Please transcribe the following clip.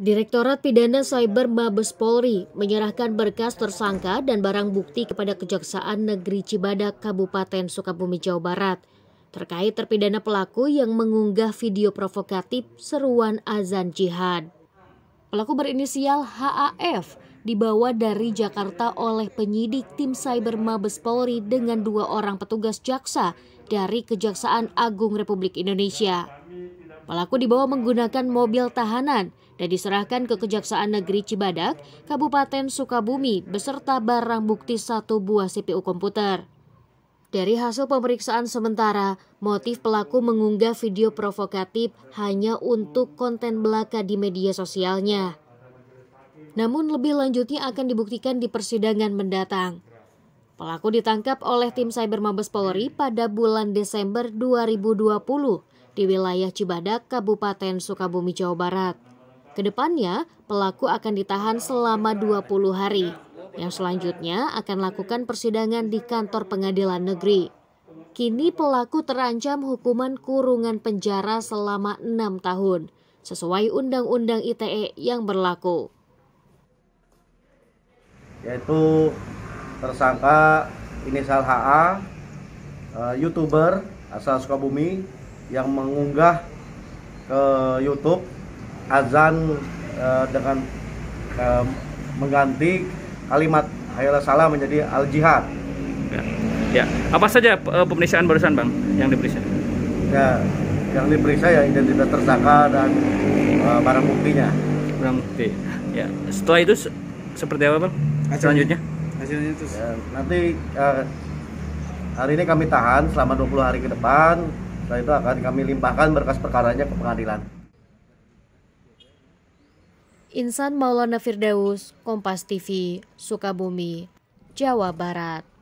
Direktorat Pidana Cyber Mabes Polri menyerahkan berkas tersangka dan barang bukti kepada Kejaksaan Negeri Cibadak, Kabupaten Sukabumi, Jawa Barat terkait terpidana pelaku yang mengunggah video provokatif seruan azan jihad. Pelaku berinisial HAF dibawa dari Jakarta oleh penyidik tim Cyber Mabes Polri dengan dua orang petugas jaksa dari Kejaksaan Agung Republik Indonesia. Pelaku dibawa menggunakan mobil tahanan dan diserahkan ke Kejaksaan Negeri Cibadak, Kabupaten Sukabumi beserta barang bukti satu buah CPU komputer. Dari hasil pemeriksaan sementara, motif pelaku mengunggah video provokatif hanya untuk konten belaka di media sosialnya. Namun lebih lanjutnya akan dibuktikan di persidangan mendatang. Pelaku ditangkap oleh tim Cyber Mabes Polri pada bulan Desember 2020 di wilayah Cibadak, Kabupaten Sukabumi, Jawa Barat. Kedepannya, pelaku akan ditahan selama 20 hari, yang selanjutnya akan lakukan persidangan di kantor pengadilan negeri. Kini pelaku terancam hukuman kurungan penjara selama enam tahun, sesuai Undang-Undang ITE yang berlaku. Yaitu tersangka inisial HA, eh, YouTuber asal Sukabumi, yang mengunggah ke YouTube azan e, dengan e, mengganti kalimat hayalah salah menjadi al jihad. Ya. ya. Apa saja e, pemeriksaan barusan bang yang diperiksa? Ya, yang diperiksa ya identitas tersangka dan e, barang buktinya. Barang bukti. Ya. Setelah itu se seperti apa bang? Hasilnya. Selanjutnya? Hasilnya itu. Ya, nanti e, hari ini kami tahan selama 20 hari ke depan setelah itu akan kami limpahkan berkas perkaranya ke pengadilan. Insan Maulana Firdaus, Kompas TV, Sukabumi, Jawa Barat.